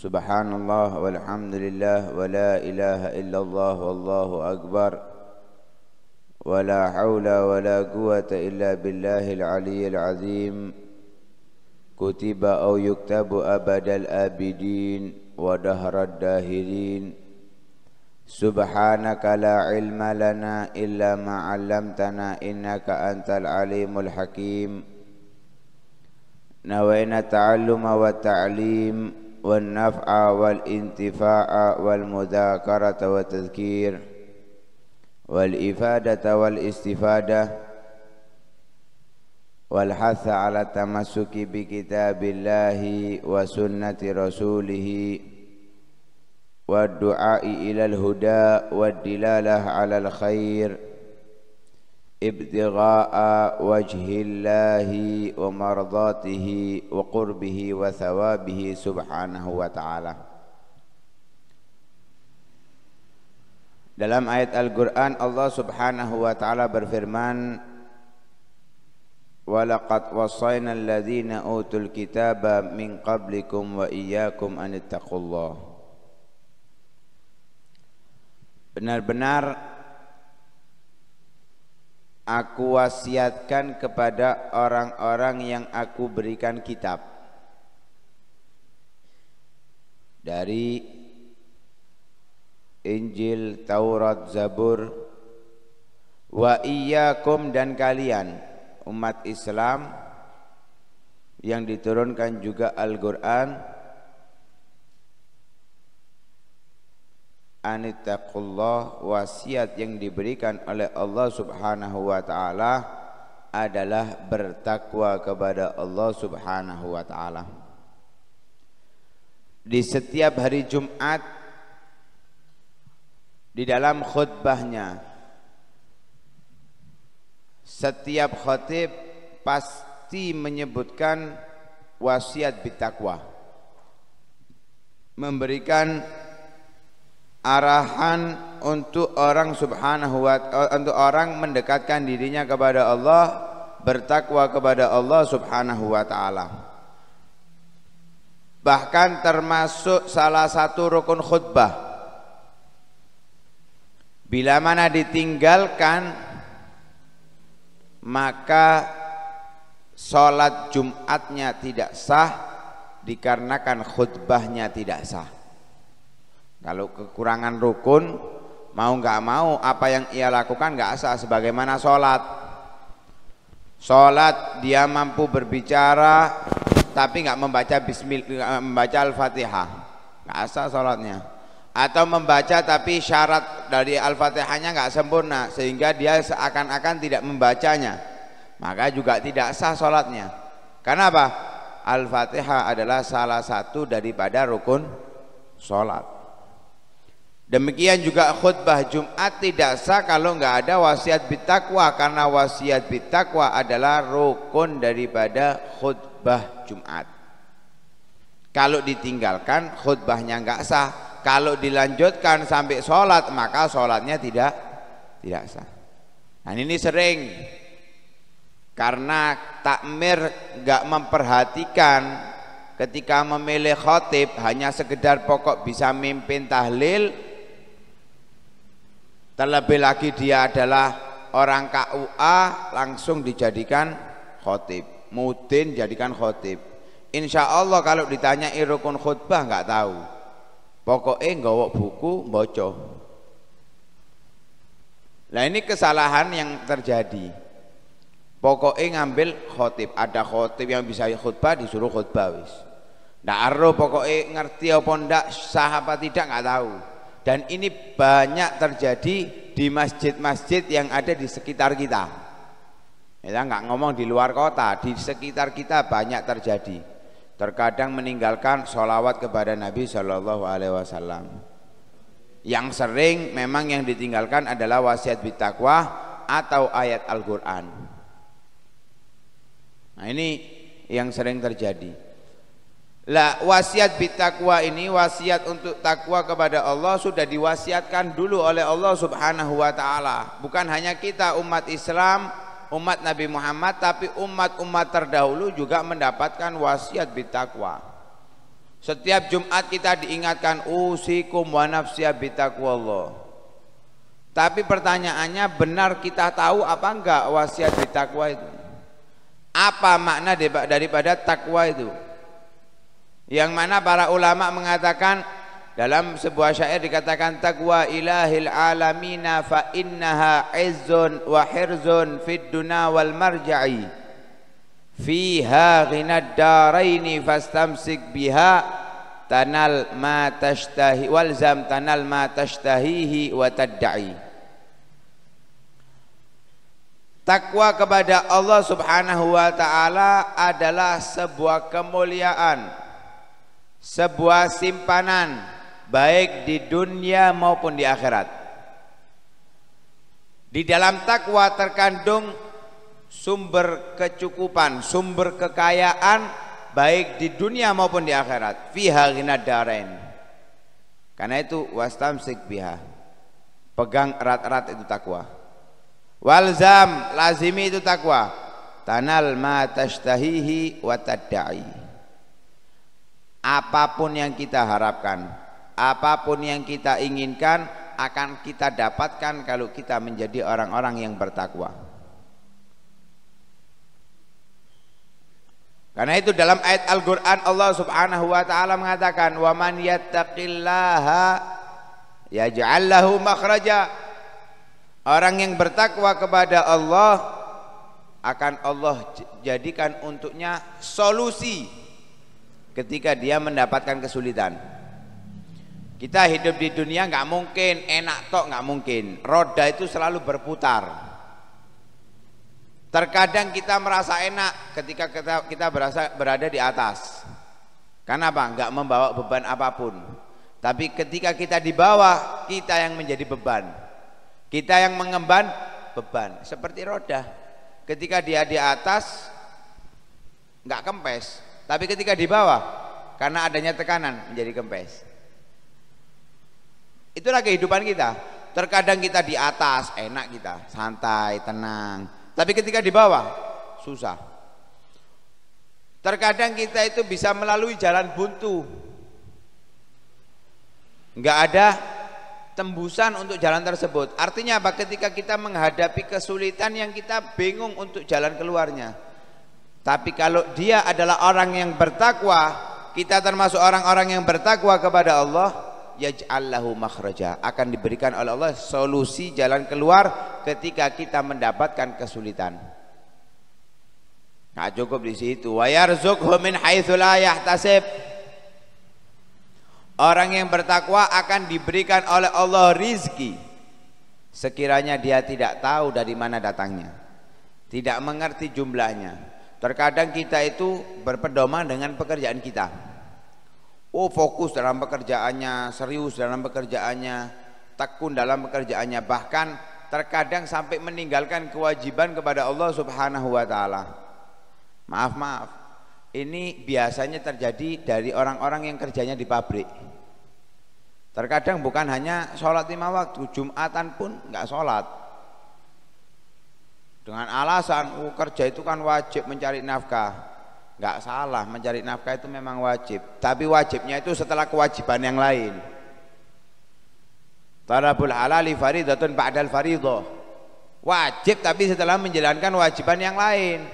سبحان الله والحمد لله ولا إله إلا الله والله أكبر ولا حول ولا قوة إلا بالله العلي العظيم كتب أو يكتب أبد الآبدين ودهر الداهرين سبحانك لا علم لنا إلا ما علمتنا إنك أنت العليم الحكيم نوينا التعلم والتعليم والنفع والانتفاع والمذاكرة والتذكير والإفادة والاستفادة والحث على التمسك بكتاب الله وسنة رسوله والدعاء إلى الهدى والدلالة على الخير ابتغاء وجه الله ومرضاته وقربه وثوابه سبحانه وتعالى Dalam ayat Al-Quran Allah subhanahu wa ta'ala berfirman وَلَقَدْ وَصَّيْنَا الَّذِينَ أُوتُوا الْكِتَابَ مِنْ قَبْلِكُمْ وَإِيَّاكُمْ أَنِ اتَّقُوا اللَّهِ Benar-benar Aku wasiatkan kepada orang-orang yang aku berikan kitab Dari Injil, Taurat, Zabur Wa iyyakum dan kalian umat Islam yang diturunkan juga Al-Qur'an anittaqullah wasiat yang diberikan oleh Allah Subhanahu wa taala adalah bertakwa kepada Allah Subhanahu wa taala. Di setiap hari Jumat di dalam khutbahnya setiap khotib pasti menyebutkan wasiat bitakwa memberikan arahan untuk orang subhanahu wa eh, untuk orang mendekatkan dirinya kepada Allah bertakwa kepada Allah subhanahu wa ta'ala bahkan termasuk salah satu rukun khutbah bila mana ditinggalkan maka sholat jumatnya tidak sah dikarenakan khutbahnya tidak sah kalau kekurangan rukun mau nggak mau apa yang ia lakukan nggak sah sebagaimana sholat. Sholat dia mampu berbicara tapi nggak membaca bismillah membaca al-fatihah nggak sah sholatnya. Atau membaca tapi syarat dari al-fatihahnya nggak sempurna sehingga dia seakan-akan tidak membacanya. Maka juga tidak sah sholatnya. Karena apa? Al-fatihah adalah salah satu daripada rukun sholat. Demikian juga khutbah Jumat tidak sah kalau enggak ada wasiat bitakwa karena wasiat bitakwa adalah rukun daripada khutbah Jumat. Kalau ditinggalkan khutbahnya enggak sah. Kalau dilanjutkan sampai sholat maka sholatnya tidak tidak sah. dan nah, ini sering karena takmir enggak memperhatikan ketika memilih khotib hanya sekedar pokok bisa mimpin tahlil Terlebih lagi dia adalah orang KUA langsung dijadikan khotib. Mudin jadikan khotib. Insya Allah kalau ditanya irukun khutbah nggak tahu. Pokoknya nggak buku bocoh. Nah ini kesalahan yang terjadi. Pokoknya ngambil khotib. Ada khotib yang bisa khutbah disuruh khutbah wis. Ndak arro pokoknya ngerti apa ndak sah tidak nggak tahu dan ini banyak terjadi di masjid-masjid yang ada di sekitar kita kita nggak ngomong di luar kota di sekitar kita banyak terjadi terkadang meninggalkan sholawat kepada Nabi Shallallahu Alaihi Wasallam yang sering memang yang ditinggalkan adalah wasiat bitakwa atau ayat Al-Quran nah ini yang sering terjadi lah wasiat bitakwa ini wasiat untuk takwa kepada Allah sudah diwasiatkan dulu oleh Allah Subhanahu wa taala. Bukan hanya kita umat Islam, umat Nabi Muhammad tapi umat-umat terdahulu juga mendapatkan wasiat bitakwa. Setiap Jumat kita diingatkan usikum wa nafsiya Allah. Tapi pertanyaannya benar kita tahu apa enggak wasiat bitakwa itu? Apa makna daripada takwa itu? Yang mana para ulama mengatakan dalam sebuah syair dikatakan takwa ilahil alamina fa innaha izzun wa hirzun fid duna wal marja'i fiha ghinad daraini fastamsik biha tanal ma tashtahi walzam tanal ma tashtahihi wa tadda'i Takwa kepada Allah Subhanahu wa taala adalah sebuah kemuliaan sebuah simpanan baik di dunia maupun di akhirat. Di dalam takwa terkandung sumber kecukupan, sumber kekayaan baik di dunia maupun di akhirat. Fiha ginadarain. Karena itu wastamsik biha. Pegang erat-erat itu takwa. Walzam lazimi itu takwa. Tanal ma tashtahihi wa apapun yang kita harapkan apapun yang kita inginkan akan kita dapatkan kalau kita menjadi orang-orang yang bertakwa karena itu dalam ayat Al-Quran Allah subhanahu wa ta'ala mengatakan waman yattaqillaha yaj'allahu makhraja orang yang bertakwa kepada Allah akan Allah jadikan untuknya solusi ketika dia mendapatkan kesulitan kita hidup di dunia nggak mungkin enak tok nggak mungkin roda itu selalu berputar terkadang kita merasa enak ketika kita, kita berasa berada di atas karena apa nggak membawa beban apapun tapi ketika kita di bawah kita yang menjadi beban kita yang mengemban beban seperti roda ketika dia di atas nggak kempes tapi ketika di bawah karena adanya tekanan menjadi kempes. Itulah kehidupan kita. Terkadang kita di atas enak kita, santai, tenang. Tapi ketika di bawah susah. Terkadang kita itu bisa melalui jalan buntu. Enggak ada tembusan untuk jalan tersebut. Artinya apa? Ketika kita menghadapi kesulitan yang kita bingung untuk jalan keluarnya tapi kalau dia adalah orang yang bertakwa, kita termasuk orang-orang yang bertakwa kepada Allah, yaj'allahu makhraja. Akan diberikan oleh Allah solusi jalan keluar ketika kita mendapatkan kesulitan. Nah, cukup di situ. Wa yarzuqhu min Orang yang bertakwa akan diberikan oleh Allah rizki sekiranya dia tidak tahu dari mana datangnya, tidak mengerti jumlahnya. Terkadang kita itu berpedoman dengan pekerjaan kita. Oh fokus dalam pekerjaannya, serius dalam pekerjaannya, tekun dalam pekerjaannya. Bahkan terkadang sampai meninggalkan kewajiban kepada Allah Subhanahu wa taala. Maaf, maaf. Ini biasanya terjadi dari orang-orang yang kerjanya di pabrik. Terkadang bukan hanya sholat lima waktu, Jumatan pun nggak sholat dengan alasan oh, kerja itu kan wajib mencari nafkah nggak salah mencari nafkah itu memang wajib tapi wajibnya itu setelah kewajiban yang lain Tarabul halali faridatun ba'dal faridoh wajib tapi setelah menjalankan wajiban yang lain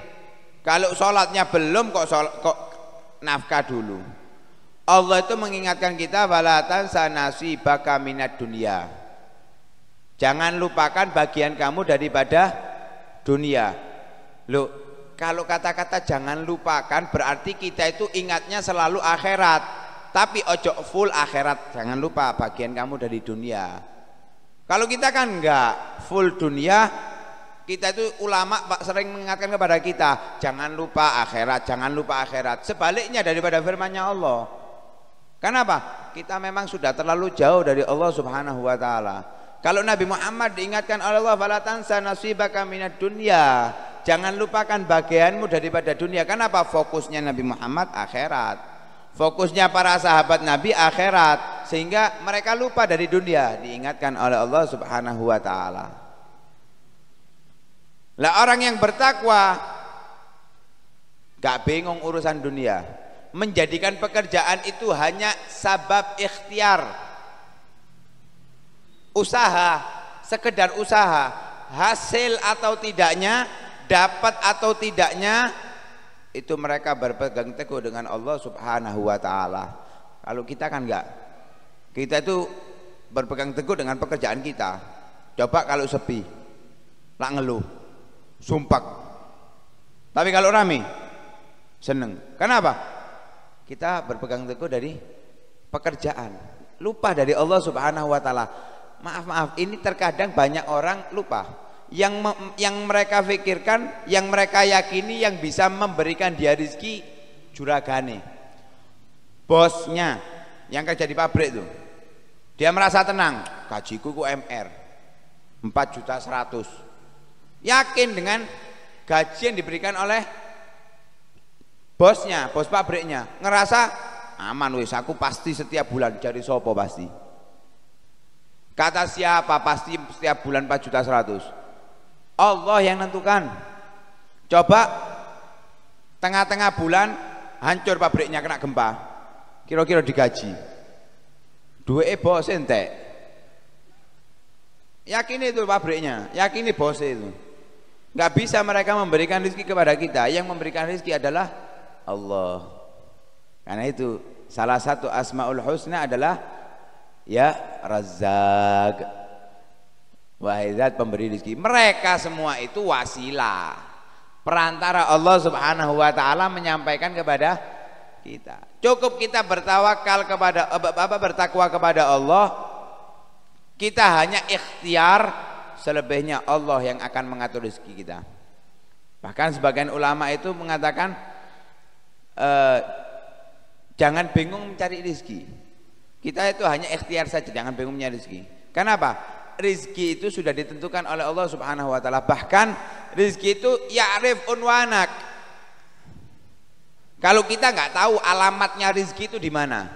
kalau sholatnya belum kok, sholat, kok nafkah dulu Allah itu mengingatkan kita Walatan sanasi baka minat dunia jangan lupakan bagian kamu daripada dunia loh kalau kata-kata jangan lupakan berarti kita itu ingatnya selalu akhirat tapi ojo full akhirat jangan lupa bagian kamu dari dunia kalau kita kan enggak full dunia kita itu ulama pak sering mengingatkan kepada kita jangan lupa akhirat jangan lupa akhirat sebaliknya daripada firmannya Allah kenapa kita memang sudah terlalu jauh dari Allah subhanahu wa ta'ala kalau Nabi Muhammad diingatkan oleh Allah fala tansa nasibaka minad dunya. Jangan lupakan bagianmu daripada dunia. Kenapa fokusnya Nabi Muhammad akhirat? Fokusnya para sahabat Nabi akhirat sehingga mereka lupa dari dunia diingatkan oleh Allah Subhanahu wa taala. Lah orang yang bertakwa gak bingung urusan dunia. Menjadikan pekerjaan itu hanya sabab ikhtiar usaha sekedar usaha hasil atau tidaknya dapat atau tidaknya itu mereka berpegang teguh dengan Allah subhanahu wa ta'ala kalau kita kan enggak kita itu berpegang teguh dengan pekerjaan kita coba kalau sepi lak ngeluh sumpah tapi kalau rame seneng kenapa kita berpegang teguh dari pekerjaan lupa dari Allah subhanahu wa ta'ala maaf maaf ini terkadang banyak orang lupa yang yang mereka pikirkan yang mereka yakini yang bisa memberikan dia rezeki juragane bosnya yang kerja di pabrik itu dia merasa tenang gajiku ku MR 4 juta 100 yakin dengan gaji yang diberikan oleh bosnya bos pabriknya ngerasa aman wis aku pasti setiap bulan cari sopo pasti Kata siapa pasti setiap bulan 4 juta 100 Allah yang nentukan Coba Tengah-tengah bulan Hancur pabriknya kena gempa Kira-kira digaji e bos entek Yakini itu pabriknya Yakini bos itu Gak bisa mereka memberikan rezeki kepada kita Yang memberikan rezeki adalah Allah Karena itu Salah satu asma'ul husna adalah ya Razak wahai zat pemberi rezeki mereka semua itu wasilah perantara Allah subhanahu wa ta'ala menyampaikan kepada kita cukup kita bertawakal kepada eh, apa bertakwa kepada Allah kita hanya ikhtiar selebihnya Allah yang akan mengatur rezeki kita bahkan sebagian ulama itu mengatakan e, jangan bingung mencari rezeki kita itu hanya ikhtiar saja, jangan bingung nyari rezeki. Kenapa? Rizki itu sudah ditentukan oleh Allah Subhanahu wa taala. Bahkan rizki itu ya'rif unwanak. Kalau kita nggak tahu alamatnya rizki itu di mana.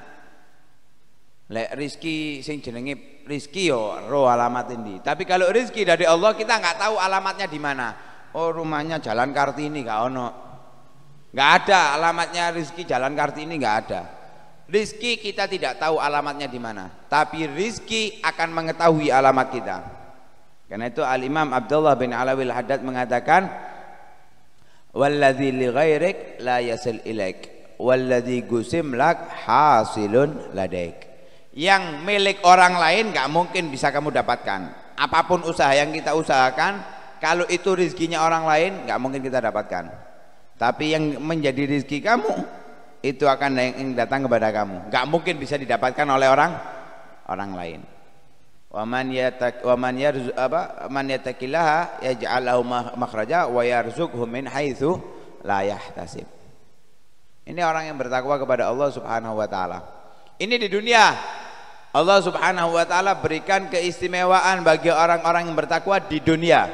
Lek rizki sing jenenge rizki yo ro alamat ini. Tapi kalau rizki dari Allah kita nggak tahu alamatnya di mana. Oh rumahnya Jalan Kartini gak ono. Nggak ada alamatnya rizki Jalan Kartini nggak ada. Rizki kita tidak tahu alamatnya di mana, tapi rizki akan mengetahui alamat kita. Karena itu Al Imam Abdullah bin Alawi Al Haddad mengatakan, waladillahi li ghairik la yasil ilaik, walladzi gusim lak hasilun ladaik." Yang milik orang lain nggak mungkin bisa kamu dapatkan. Apapun usaha yang kita usahakan, kalau itu rizkinya orang lain nggak mungkin kita dapatkan. Tapi yang menjadi rizki kamu itu akan yang datang kepada kamu nggak mungkin bisa didapatkan oleh orang orang lain waman yatak waman yarzu apa man yatakillaha yaj'al lahu makhraja wa yarzuqhu min haitsu la yahtasib ini orang yang bertakwa kepada Allah Subhanahu wa taala ini di dunia Allah Subhanahu wa taala berikan keistimewaan bagi orang-orang yang bertakwa di dunia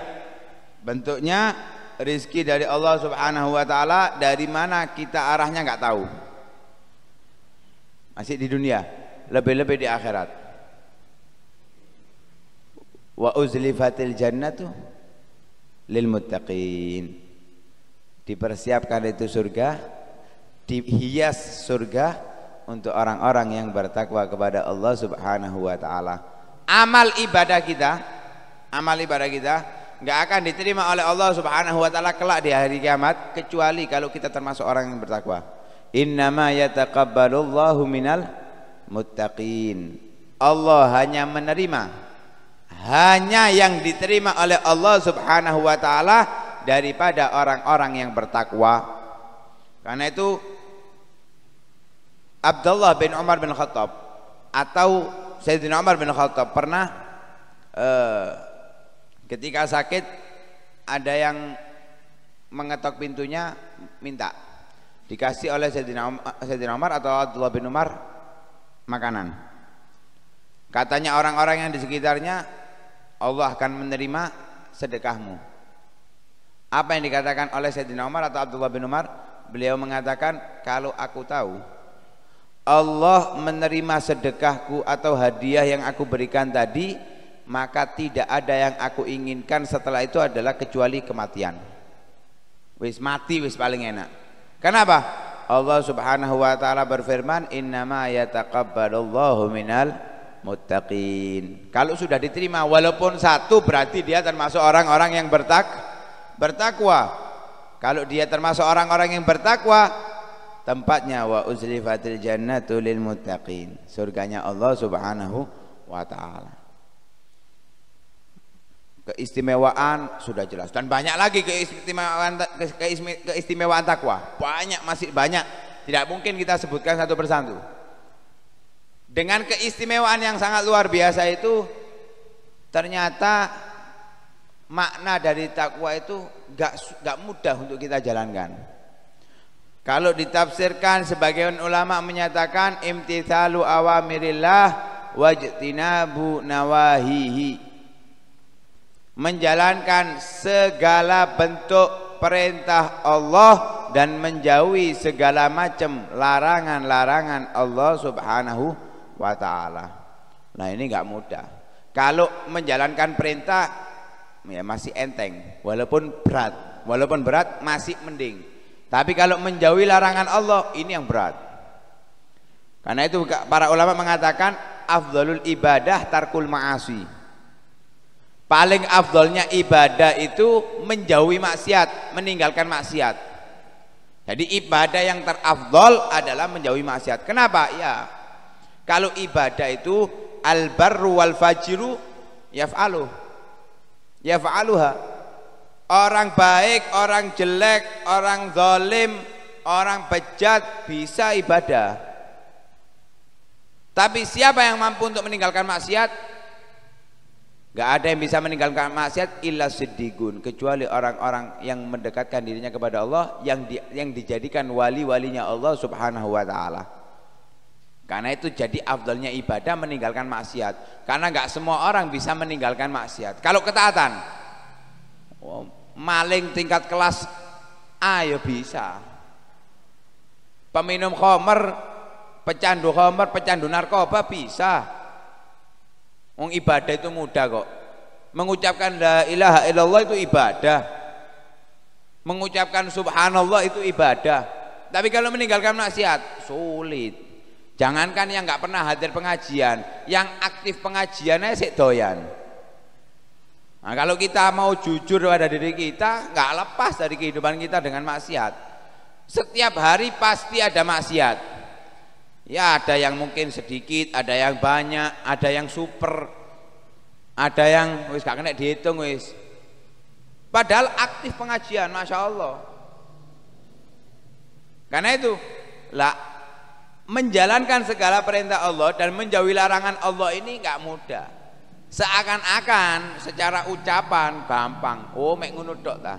bentuknya rizki dari Allah subhanahu wa ta'ala dari mana kita arahnya nggak tahu masih di dunia lebih-lebih di akhirat wa uzlifatil jannatu lil muttaqin dipersiapkan itu surga dihias surga untuk orang-orang yang bertakwa kepada Allah subhanahu wa ta'ala amal ibadah kita amal ibadah kita nggak akan diterima oleh Allah Subhanahu wa taala kelak di hari kiamat kecuali kalau kita termasuk orang yang bertakwa. Innama yataqabbalullahu minal muttaqin. Allah hanya menerima hanya yang diterima oleh Allah Subhanahu wa taala daripada orang-orang yang bertakwa. Karena itu Abdullah bin Umar bin Khattab atau Sayyidina Umar bin Khattab pernah uh, Ketika sakit ada yang mengetok pintunya minta dikasih oleh Sayyidina Umar, atau Abdullah bin Umar makanan. Katanya orang-orang yang di sekitarnya Allah akan menerima sedekahmu. Apa yang dikatakan oleh Sayyidina Umar atau Abdullah bin Umar? Beliau mengatakan, "Kalau aku tahu Allah menerima sedekahku atau hadiah yang aku berikan tadi, maka tidak ada yang aku inginkan setelah itu adalah kecuali kematian wis mati wis paling enak kenapa Allah subhanahu wa ta'ala berfirman innama yataqabbalullahu minal muttaqin kalau sudah diterima walaupun satu berarti dia termasuk orang-orang yang bertak bertakwa kalau dia termasuk orang-orang yang bertakwa tempatnya wa uzlifatil jannatu lil muttaqin surganya Allah subhanahu wa ta'ala keistimewaan sudah jelas dan banyak lagi keistimewaan keistimewaan takwa banyak masih banyak tidak mungkin kita sebutkan satu persatu dengan keistimewaan yang sangat luar biasa itu ternyata makna dari takwa itu gak, gak mudah untuk kita jalankan kalau ditafsirkan sebagian ulama menyatakan imtithalu awamirillah wajtinabu nawahihi menjalankan segala bentuk perintah Allah dan menjauhi segala macam larangan-larangan Allah Subhanahu wa taala. Nah, ini enggak mudah. Kalau menjalankan perintah ya masih enteng, walaupun berat. Walaupun berat masih mending. Tapi kalau menjauhi larangan Allah ini yang berat. Karena itu para ulama mengatakan afdalul ibadah tarkul ma'asi Paling afdolnya ibadah itu menjauhi maksiat, meninggalkan maksiat. Jadi ibadah yang terafdol adalah menjauhi maksiat. Kenapa? Ya. Kalau ibadah itu albaru wal fajiru yaf'alu. Yaf'aluha. Orang baik, orang jelek, orang zalim, orang bejat bisa ibadah. Tapi siapa yang mampu untuk meninggalkan maksiat? Gak ada yang bisa meninggalkan maksiat illa sedigun kecuali orang-orang yang mendekatkan dirinya kepada Allah yang di, yang dijadikan wali-walinya Allah Subhanahu wa taala. Karena itu jadi afdalnya ibadah meninggalkan maksiat. Karena nggak semua orang bisa meninggalkan maksiat. Kalau ketaatan oh, maling tingkat kelas A ya bisa. Peminum khamer, pecandu khamer, pecandu narkoba bisa Wong ibadah itu mudah kok. Mengucapkan la ilaha illallah itu ibadah. Mengucapkan subhanallah itu ibadah. Tapi kalau meninggalkan maksiat sulit. Jangankan yang nggak pernah hadir pengajian, yang aktif pengajiannya sik doyan. Nah, kalau kita mau jujur pada diri kita, nggak lepas dari kehidupan kita dengan maksiat. Setiap hari pasti ada maksiat. Ya ada yang mungkin sedikit, ada yang banyak, ada yang super, ada yang wis gak kena dihitung wis. Padahal aktif pengajian, masya Allah. Karena itu, lah menjalankan segala perintah Allah dan menjauhi larangan Allah ini nggak mudah. Seakan-akan secara ucapan gampang. Oh, mek dok lah, ta.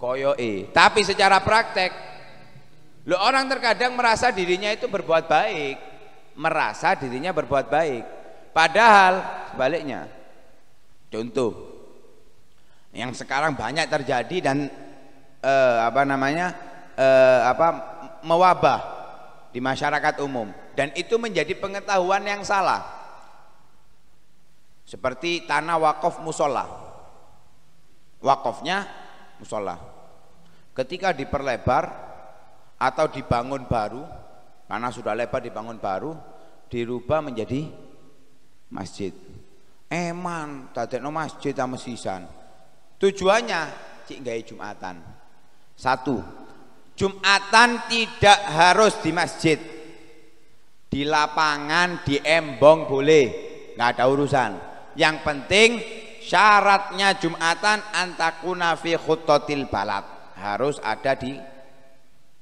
Koyoke. Tapi secara praktek Loh orang terkadang merasa dirinya itu berbuat baik, merasa dirinya berbuat baik. Padahal sebaliknya. Contoh yang sekarang banyak terjadi dan eh, apa namanya? Eh, apa mewabah di masyarakat umum dan itu menjadi pengetahuan yang salah. Seperti tanah wakaf musola. Wakafnya musola. Ketika diperlebar atau dibangun baru karena sudah lebar dibangun baru dirubah menjadi masjid eman no masjid sama sisan tujuannya cik gaya jumatan satu jumatan tidak harus di masjid di lapangan di embong boleh nggak ada urusan yang penting syaratnya jumatan antakuna fi khutotil balat harus ada di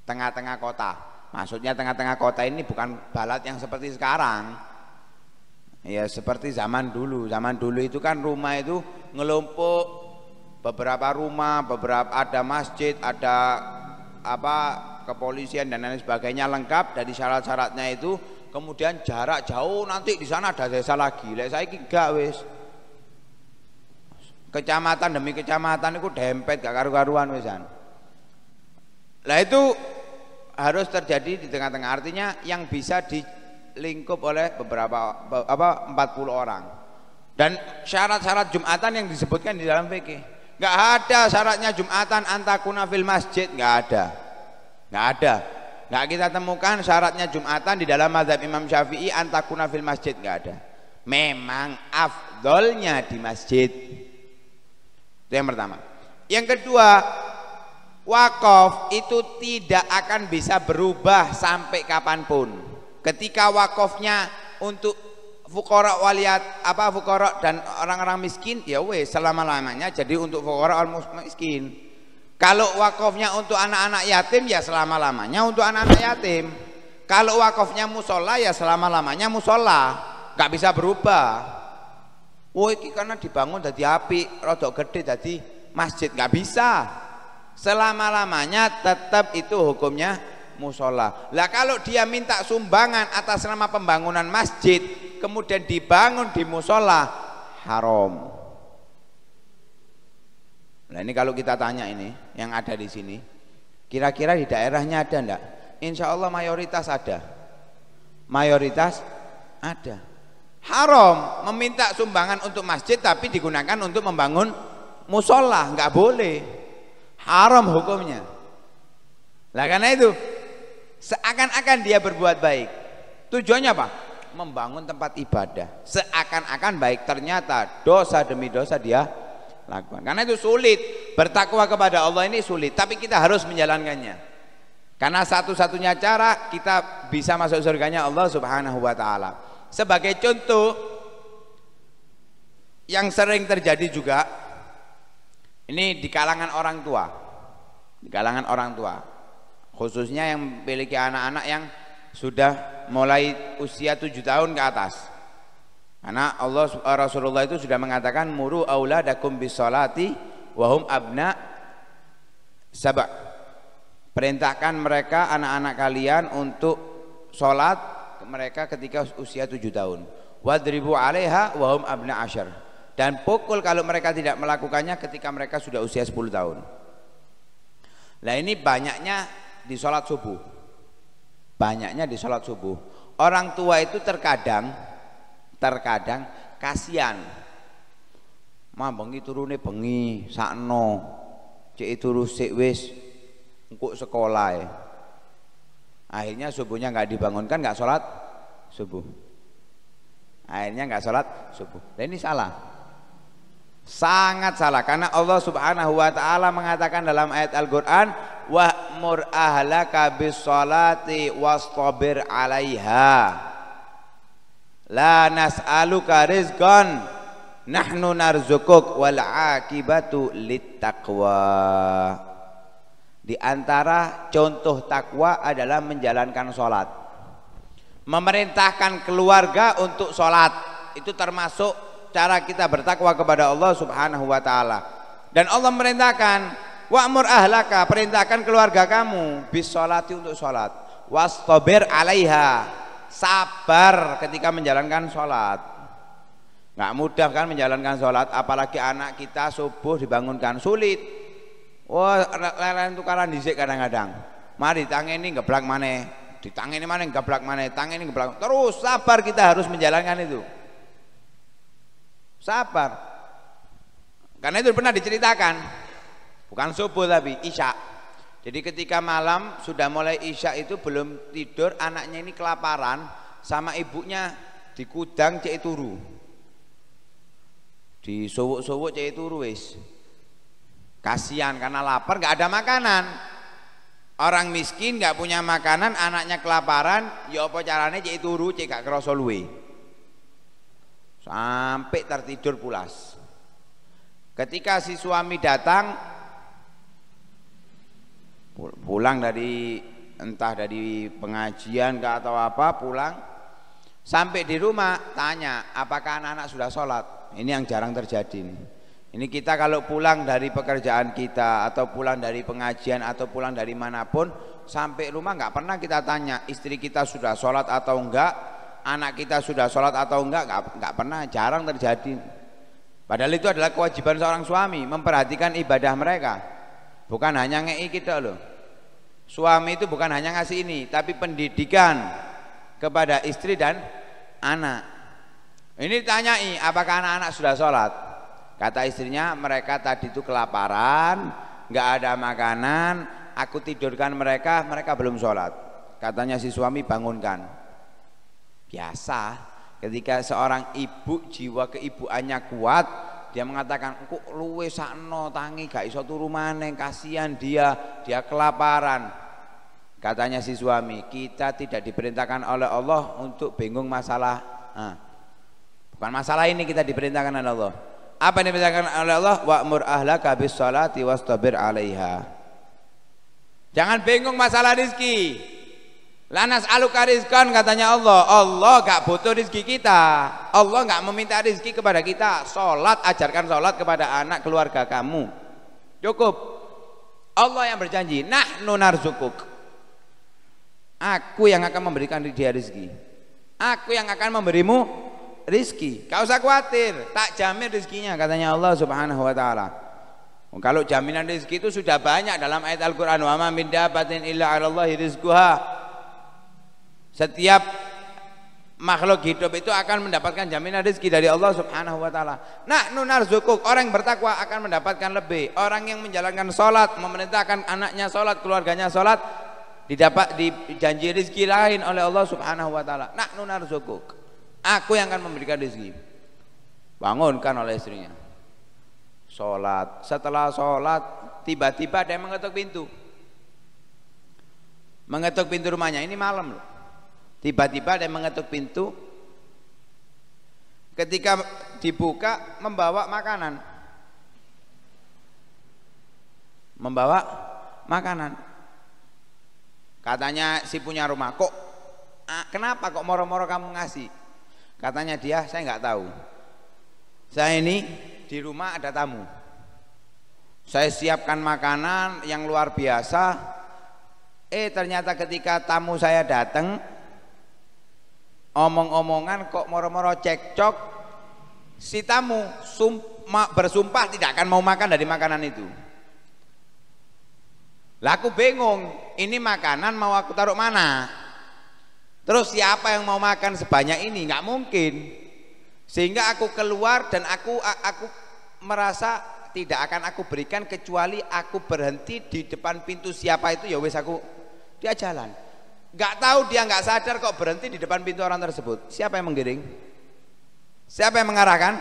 tengah-tengah kota. Maksudnya tengah-tengah kota ini bukan balat yang seperti sekarang. Ya seperti zaman dulu. Zaman dulu itu kan rumah itu ngelumpuk beberapa rumah, beberapa ada masjid, ada apa kepolisian dan lain sebagainya lengkap dari syarat-syaratnya itu kemudian jarak jauh nanti di sana ada desa lagi lek saya enggak wis kecamatan demi kecamatan itu dempet gak karu-karuan wisan lah itu harus terjadi di tengah-tengah. Artinya yang bisa dilingkup oleh beberapa apa 40 orang. Dan syarat-syarat Jumatan yang disebutkan di dalam fikih. Enggak ada syaratnya Jumatan antakuna fil masjid, enggak ada. Enggak ada. Enggak kita temukan syaratnya Jumatan di dalam mazhab Imam Syafi'i antakuna fil masjid enggak ada. Memang afdolnya di masjid. Itu yang pertama. Yang kedua, Wakaf itu tidak akan bisa berubah sampai kapanpun. Ketika wakafnya untuk fukara waliat apa fukara dan orang-orang miskin ya wes selama lamanya jadi untuk fukara orang miskin. Kalau wakafnya untuk anak-anak yatim ya selama lamanya untuk anak-anak yatim. Kalau wakafnya musola ya selama lamanya musola, Gak bisa berubah. Woi, karena dibangun dari api, rodok gede jadi masjid gak bisa selama-lamanya tetap itu hukumnya musola lah kalau dia minta sumbangan atas nama pembangunan masjid kemudian dibangun di musola haram nah ini kalau kita tanya ini yang ada di sini kira-kira di daerahnya ada enggak insya Allah mayoritas ada mayoritas ada haram meminta sumbangan untuk masjid tapi digunakan untuk membangun musola nggak boleh haram hukumnya lah karena itu seakan-akan dia berbuat baik tujuannya apa membangun tempat ibadah seakan-akan baik ternyata dosa demi dosa dia lakukan karena itu sulit bertakwa kepada Allah ini sulit tapi kita harus menjalankannya karena satu-satunya cara kita bisa masuk surganya Allah subhanahu wa ta'ala sebagai contoh yang sering terjadi juga ini di kalangan orang tua di kalangan orang tua khususnya yang memiliki anak-anak yang sudah mulai usia tujuh tahun ke atas karena Allah eh, Rasulullah itu sudah mengatakan muru aula dakum bisolati wahum abna sabak perintahkan mereka anak-anak kalian untuk sholat mereka ketika usia tujuh tahun wadribu alaiha wahum abna asyar dan pukul kalau mereka tidak melakukannya ketika mereka sudah usia 10 tahun nah ini banyaknya di sholat subuh banyaknya di sholat subuh orang tua itu terkadang terkadang kasihan ma bengi turune bengi sakno cek itu rusik wis engkuk sekolah ya. akhirnya subuhnya nggak dibangunkan nggak sholat subuh akhirnya nggak sholat subuh nah, ini salah Sangat salah karena Allah Subhanahu wa taala mengatakan dalam ayat Al-Qur'an mur ahlaka bis-salati wastabir 'alaiha. La nas'aluka rizqan nahnu narzukuk wal akibatu littaqwa. Di antara contoh takwa adalah menjalankan sholat. Memerintahkan keluarga untuk sholat. Itu termasuk cara kita bertakwa kepada Allah Subhanahu wa taala. Dan Allah merintahkan wa'mur ahlaka, perintahkan keluarga kamu bis salati untuk salat. Wastabir 'alaiha. Sabar ketika menjalankan salat. Enggak mudah kan menjalankan salat apalagi anak kita subuh dibangunkan sulit. Wah, lain-lain tukaran dhisik kadang-kadang. Mari tangeni geblak maneh, ditangeni maneh geblak maneh, tangeni geblak. Terus sabar kita harus menjalankan itu sabar karena itu pernah diceritakan bukan subuh tapi isya jadi ketika malam sudah mulai isya itu belum tidur anaknya ini kelaparan sama ibunya di kudang cek turu di sowok-sowok cek turu wis kasihan karena lapar nggak ada makanan orang miskin nggak punya makanan anaknya kelaparan ya apa caranya cek turu cek gak kerasa luwe sampai tertidur pulas ketika si suami datang pulang dari entah dari pengajian ke atau apa pulang sampai di rumah tanya apakah anak-anak sudah sholat ini yang jarang terjadi nih ini kita kalau pulang dari pekerjaan kita atau pulang dari pengajian atau pulang dari manapun sampai rumah nggak pernah kita tanya istri kita sudah sholat atau enggak anak kita sudah sholat atau enggak enggak enggak pernah jarang terjadi padahal itu adalah kewajiban seorang suami memperhatikan ibadah mereka bukan hanya ngei kita loh suami itu bukan hanya ngasih ini tapi pendidikan kepada istri dan anak ini ditanyai apakah anak-anak sudah sholat kata istrinya mereka tadi itu kelaparan enggak ada makanan aku tidurkan mereka mereka belum sholat katanya si suami bangunkan biasa ketika seorang ibu jiwa keibuannya kuat dia mengatakan kok luwe sakno tangi gak iso turu maneng kasihan dia dia kelaparan katanya si suami kita tidak diperintahkan oleh Allah untuk bingung masalah nah, bukan masalah ini kita diperintahkan oleh Allah apa yang diperintahkan oleh Allah wa'mur ahlaka bis salati wastabir 'alaiha jangan bingung masalah rizki Lanas alukarizkan katanya Allah. Allah gak butuh rezeki kita. Allah gak meminta rezeki kepada kita. Salat ajarkan salat kepada anak keluarga kamu. Cukup. Allah yang berjanji, Nah nahnu narzukuk. Aku yang akan memberikan dia rezeki. Aku yang akan memberimu rezeki. Kau usah khawatir, tak jamin rezekinya katanya Allah Subhanahu wa taala. Oh, kalau jaminan rezeki itu sudah banyak dalam ayat Al-Qur'an wa ma min dabatin illa Allahi rizquha setiap makhluk hidup itu akan mendapatkan jaminan rezeki dari Allah Subhanahu wa taala. Nah, nunar zukuk, orang yang bertakwa akan mendapatkan lebih. Orang yang menjalankan salat, memerintahkan anaknya salat, keluarganya salat, didapat dijanji rezeki lain oleh Allah Subhanahu wa taala. Nah, nunar zukuk. Aku yang akan memberikan rezeki. Bangunkan oleh istrinya. Salat. Setelah salat, tiba-tiba ada yang mengetuk pintu. Mengetuk pintu rumahnya. Ini malam loh Tiba-tiba ada yang mengetuk pintu. Ketika dibuka membawa makanan. Membawa makanan. Katanya si punya rumah kok ah, kenapa kok moro-moro kamu ngasih? Katanya dia saya nggak tahu. Saya ini di rumah ada tamu. Saya siapkan makanan yang luar biasa. Eh ternyata ketika tamu saya datang omong-omongan kok moro-moro cekcok si tamu sum, bersumpah tidak akan mau makan dari makanan itu Laku bingung ini makanan mau aku taruh mana terus siapa yang mau makan sebanyak ini nggak mungkin sehingga aku keluar dan aku aku merasa tidak akan aku berikan kecuali aku berhenti di depan pintu siapa itu ya wes aku dia jalan Gak tahu dia gak sadar kok berhenti di depan pintu orang tersebut. Siapa yang menggiring? Siapa yang mengarahkan?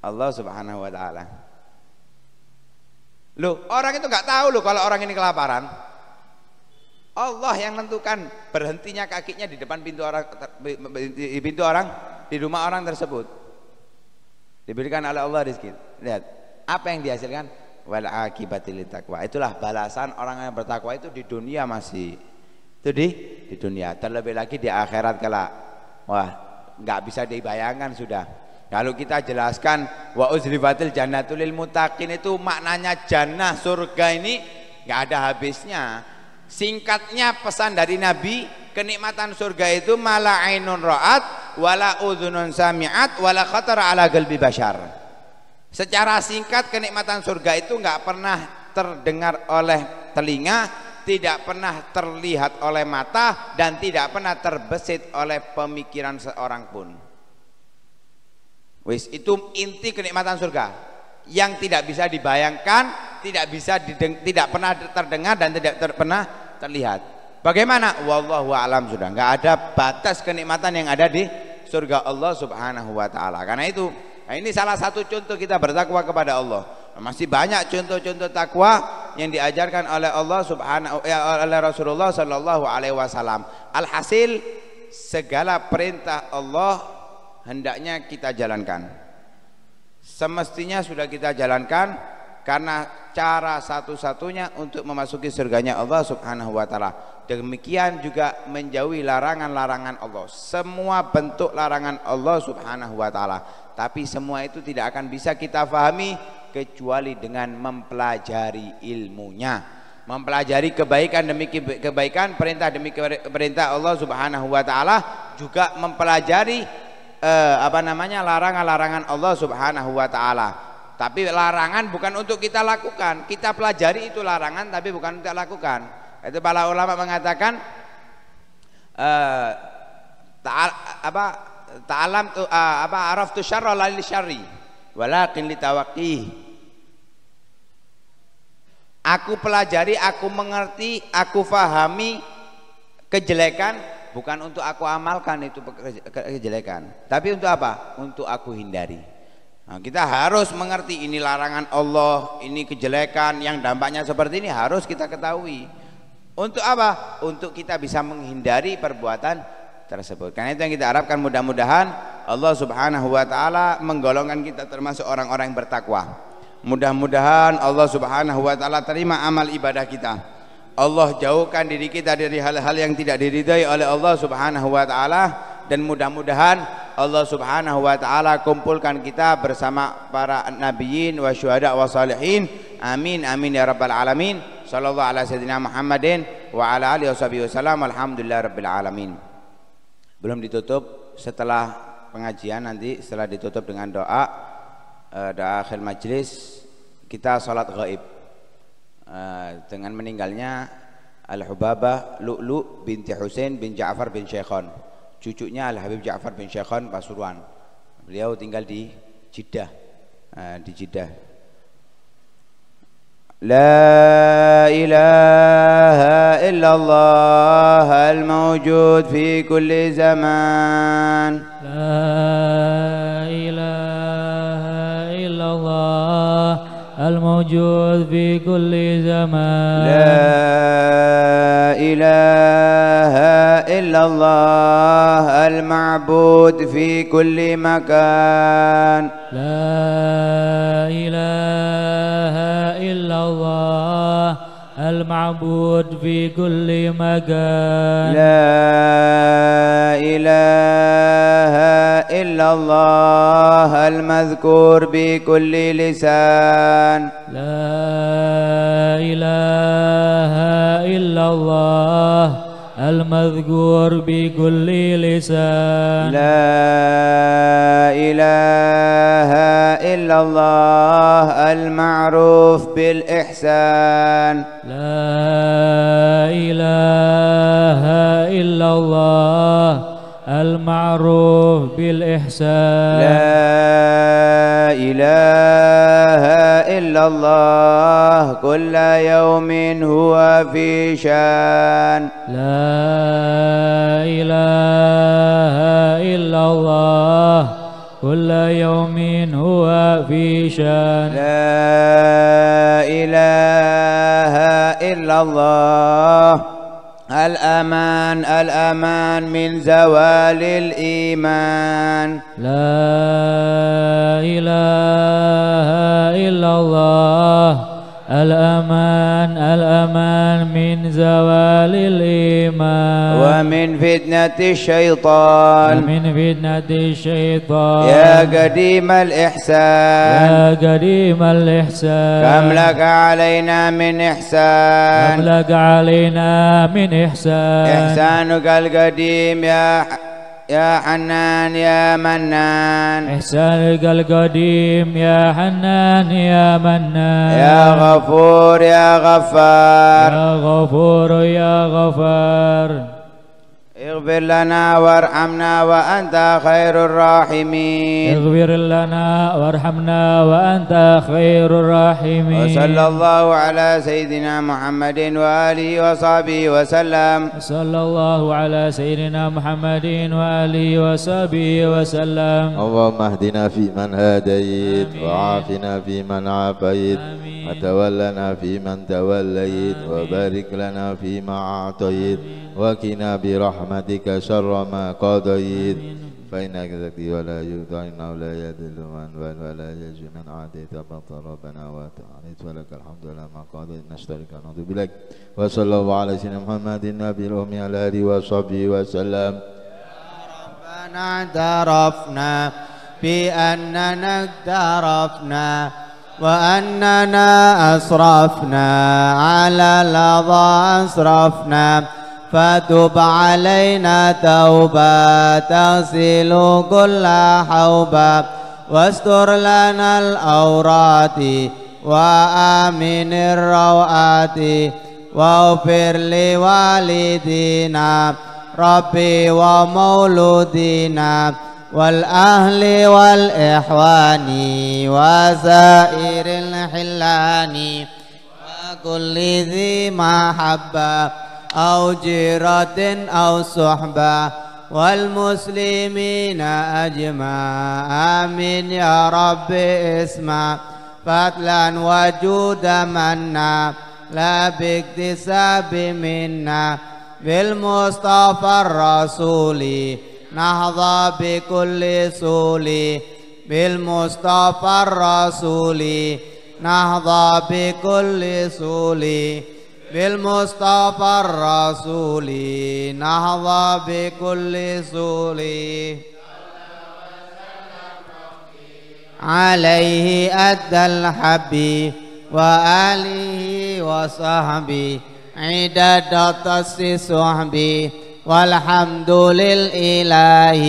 Allah Subhanahu wa taala. Loh, orang itu nggak tahu loh kalau orang ini kelaparan. Allah yang menentukan berhentinya kakinya di depan pintu orang di pintu orang di rumah orang tersebut. Diberikan oleh Allah rezeki. Lihat, apa yang dihasilkan? Wal akibatil takwa. Itulah balasan orang yang bertakwa itu di dunia masih itu di di dunia terlebih lagi di akhirat kelak wah nggak bisa dibayangkan sudah kalau kita jelaskan wa uzrifatil jannatul lil mutaqin itu maknanya jannah surga ini nggak ada habisnya singkatnya pesan dari nabi kenikmatan surga itu mala ainun ra'at wala udhunun sami'at wala khatar ala galbi bashar secara singkat kenikmatan surga itu nggak pernah terdengar oleh telinga tidak pernah terlihat oleh mata dan tidak pernah terbesit oleh pemikiran seorang pun. Wis itu inti kenikmatan surga yang tidak bisa dibayangkan, tidak bisa dideng, tidak pernah terdengar dan tidak ter, pernah terlihat. Bagaimana? Wallahu alam sudah. nggak ada batas kenikmatan yang ada di surga Allah Subhanahu wa taala. Karena itu, nah ini salah satu contoh kita bertakwa kepada Allah. Masih banyak contoh-contoh takwa yang diajarkan oleh Allah Subhanahu ya, oleh Rasulullah sallallahu alaihi wasallam. Alhasil segala perintah Allah hendaknya kita jalankan. Semestinya sudah kita jalankan karena cara satu-satunya untuk memasuki surganya Allah Subhanahu wa taala. Demikian juga menjauhi larangan-larangan Allah. Semua bentuk larangan Allah Subhanahu wa taala. Tapi semua itu tidak akan bisa kita fahami kecuali dengan mempelajari ilmunya mempelajari kebaikan demi kebaikan perintah demi perintah Allah Subhanahu wa taala juga mempelajari eh, apa namanya larangan-larangan Allah Subhanahu wa taala tapi larangan bukan untuk kita lakukan kita pelajari itu larangan tapi bukan untuk kita lakukan itu para ulama mengatakan eh, ta'alam tu uh, apa araf tu syarra lil syarri walakin litawaqih Aku pelajari, aku mengerti, aku fahami kejelekan bukan untuk aku amalkan itu kejelekan, tapi untuk apa? Untuk aku hindari. Nah, kita harus mengerti ini larangan Allah, ini kejelekan yang dampaknya seperti ini harus kita ketahui. Untuk apa? Untuk kita bisa menghindari perbuatan tersebut. Karena itu yang kita harapkan mudah-mudahan Allah Subhanahu wa taala menggolongkan kita termasuk orang-orang yang bertakwa. Mudah-mudahan Allah Subhanahu wa taala terima amal ibadah kita. Allah jauhkan diri kita dari hal-hal yang tidak diridai oleh Allah Subhanahu wa taala dan mudah-mudahan Allah Subhanahu wa taala kumpulkan kita bersama para nabiin wa syuhada wa salihin. Amin amin ya rabbal alamin. Sallallahu ala sayyidina Muhammadin wa ala alihi Wa Alhamdulillah rabbil alamin. Belum ditutup setelah pengajian nanti setelah ditutup dengan doa ada eh, akhir majlis kita sholat gaib eh, dengan meninggalnya Al-Hubabah Lu'lu binti Husain bin Ja'far bin Syekhon cucunya Al-Habib Ja'far bin Syekhon Pasuruan beliau tinggal di Jeddah eh, di Jeddah لا إله إلا الله الموجود في كل زمان لا إله الموجود في كل زمان لا إله إلا الله المعبود في كل مكان لا إله إلا الله المعبود في كل مكان لا إله إلا الله المذكور بكل لسان لا إله إلا الله المذكور بكل لسان لا إله إلا الله المعروف بالإحسان لا إله إلا الله المعروف بالإحسان لا إله إلا الله كل يوم هو في شان لا إله إلا الله كل يوم هو في شان لا إله إلا الله الأمان الأمان من زوال الإيمان لا إله إلا الله الأمان الأمان من زوال الإيمان ومن فتنة الشيطان ومن فتنة الشيطان يا قديم الإحسان يا قديم الإحسان كم لك علينا من إحسان كم لك علينا من إحسان إحسانك القديم يا يا حنان يا منان إحسان القديم يا حنان يا منان يا غفور يا غفار يا غفور يا غفار اغفر لنا وارحمنا وأنت خير الراحمين اغفر لنا وارحمنا وأنت خير الراحمين وصلى الله على سيدنا محمد وآله وصحبه وسلم صلى الله على سيدنا محمد وآله وصحبه وسلم اللهم اهدنا فيمن هديت وعافنا فيمن عافيت وتولنا فيمن توليت وبارك لنا فيما أعطيت وقنا برحمتك شر ما قضيت فإنك تقضي ولا يقضى إنه ولا يذل من بل ولا يجي من عاديت بط ربنا وتعاليت ولك الحمد لله ما قضيت نشترك نضيب لك وصلى الله على سيدنا محمد النبي الأمي على آله وصحبه وسلم ربنا اعترفنا بأننا اقترفنا وأننا أسرفنا على الأضاء أسرفنا فتب علينا توبة تغسل كل حوبة واستر لنا الأورات وآمن الروآت واغفر لوالدينا ربي ومولودينا والأهل والإحوان وسائر الحلان وكل ذي محبة أو جيرة أو صحبة والمسلمين أجمع آمين يا رب اسمع فتلا وجود منا لا باكتساب منا بالمصطفى الرسول نحظى بكل سولي بالمصطفى الرسول نحظى بكل سولي بالمصطفى الرسول نهضى بكل سول عليه أدى الحبي وآله وصحبي عداد تص صحبي والحمد للإله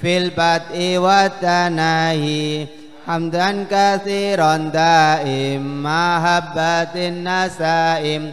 في البدء والتناهي حمدا كثيرا دائم ما هبت النسائم